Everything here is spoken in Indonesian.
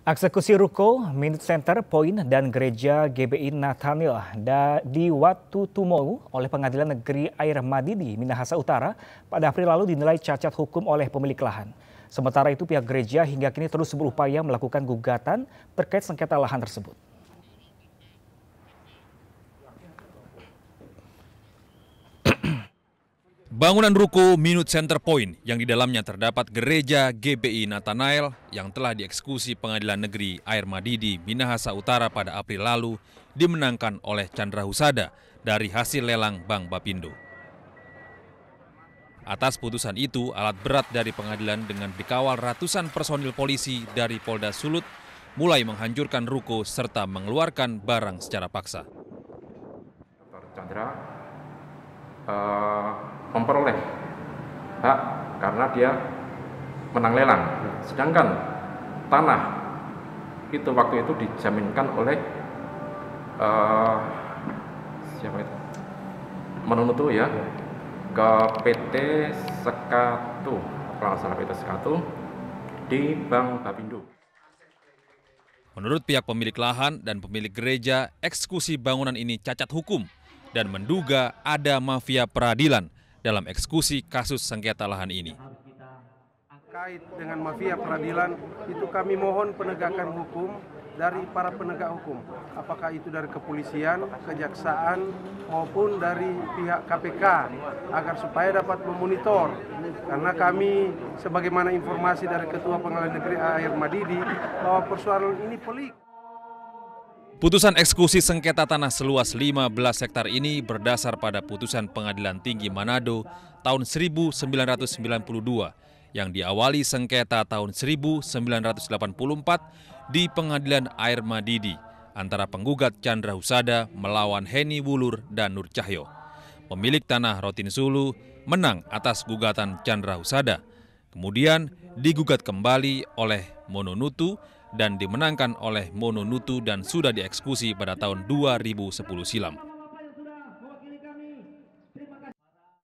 Eksekusi Ruko, Minute Center, Point, dan Gereja GBI Nathaniel di Watu Tumou oleh Pengadilan Negeri Air Madidi, Minahasa Utara pada April lalu dinilai cacat hukum oleh pemilik lahan. Sementara itu pihak gereja hingga kini terus berupaya melakukan gugatan terkait sengketa lahan tersebut. Bangunan ruko Minut Center Point yang di dalamnya terdapat gereja GBI Natanael yang telah dieksekusi Pengadilan Negeri Air Madidi Minahasa Utara pada April lalu dimenangkan oleh Chandra Husada dari hasil lelang Bank Bapindo. Atas putusan itu, alat berat dari pengadilan dengan dikawal ratusan personil polisi dari Polda Sulut mulai menghancurkan ruko serta mengeluarkan barang secara paksa. Chandra, uh memperoleh hak karena dia menang lelang. Sedangkan tanah itu waktu itu dijaminkan oleh uh, siapa itu? Menunutu ya ke PT Sekatu kalau salah PT Sekatu di Bank Bapindo. Menurut pihak pemilik lahan dan pemilik gereja, eksekusi bangunan ini cacat hukum dan menduga ada mafia peradilan dalam eksekusi kasus sengketa lahan ini. Kait dengan mafia peradilan, itu kami mohon penegakan hukum dari para penegak hukum, apakah itu dari kepolisian, kejaksaan, maupun dari pihak KPK, agar supaya dapat memonitor. Karena kami, sebagaimana informasi dari Ketua Pengadilan Negeri Air Madidi, bahwa persoalan ini pelik. Putusan eksekusi sengketa tanah seluas 15 hektar ini berdasar pada putusan Pengadilan Tinggi Manado tahun 1992 yang diawali sengketa tahun 1984 di Pengadilan Air Madidi antara penggugat Chandra Husada melawan Heni Wulur dan Nur Cahyo. Pemilik tanah Rotin Sulu menang atas gugatan Chandra Husada. Kemudian digugat kembali oleh Mononutu dan dimenangkan oleh Mononutu dan sudah dieksekusi pada tahun 2010 silam.